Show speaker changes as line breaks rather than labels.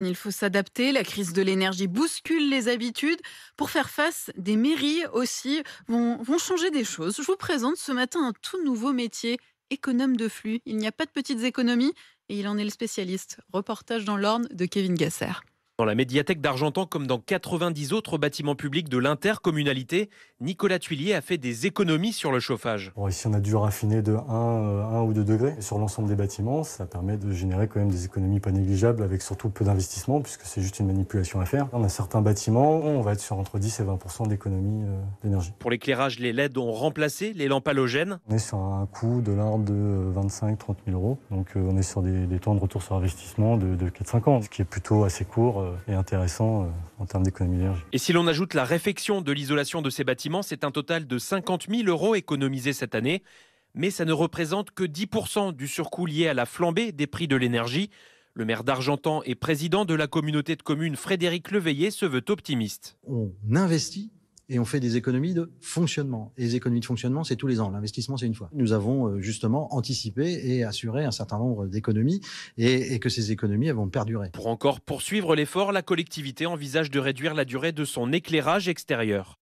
Il faut s'adapter, la crise de l'énergie bouscule les habitudes. Pour faire face, des mairies aussi vont, vont changer des choses. Je vous présente ce matin un tout nouveau métier, économe de flux. Il n'y a pas de petites économies et il en est le spécialiste. Reportage dans l'Orne de Kevin Gasser.
Dans la médiathèque d'Argentan, comme dans 90 autres bâtiments publics de l'intercommunalité, Nicolas Tuilier a fait des économies sur le chauffage.
ici, on a dû raffiner de 1, euh, ou 2 degrés. sur l'ensemble des bâtiments, ça permet de générer quand même des économies pas négligeables avec surtout peu d'investissement puisque c'est juste une manipulation à faire. On a certains bâtiments, où on va être sur entre 10 et 20 d'économie euh, d'énergie.
Pour l'éclairage, les LED ont remplacé les lampes halogènes.
On est sur un coût de l'ordre de 25-30 euh, 000 euros. Donc on est sur des, temps de retour sur investissement de 4-5 ans, ce qui est plutôt assez court euh, et intéressant euh, en termes d'économie d'énergie.
Et si l'on ajoute la réfection de l'isolation de ces bâtiments, c'est un total de 50 000 euros économisés cette année. Mais ça ne représente que 10% du surcoût lié à la flambée des prix de l'énergie. Le maire d'Argentan et président de la communauté de communes Frédéric Leveillé se veut optimiste.
On investit et on fait des économies de fonctionnement. Et les économies de fonctionnement, c'est tous les ans. L'investissement, c'est une fois. Nous avons euh, justement anticipé et assuré un certain nombre d'économies et, que ces économies elles vont perdurer.
Pour encore poursuivre l'effort, la collectivité envisage de réduire la durée de son éclairage extérieur.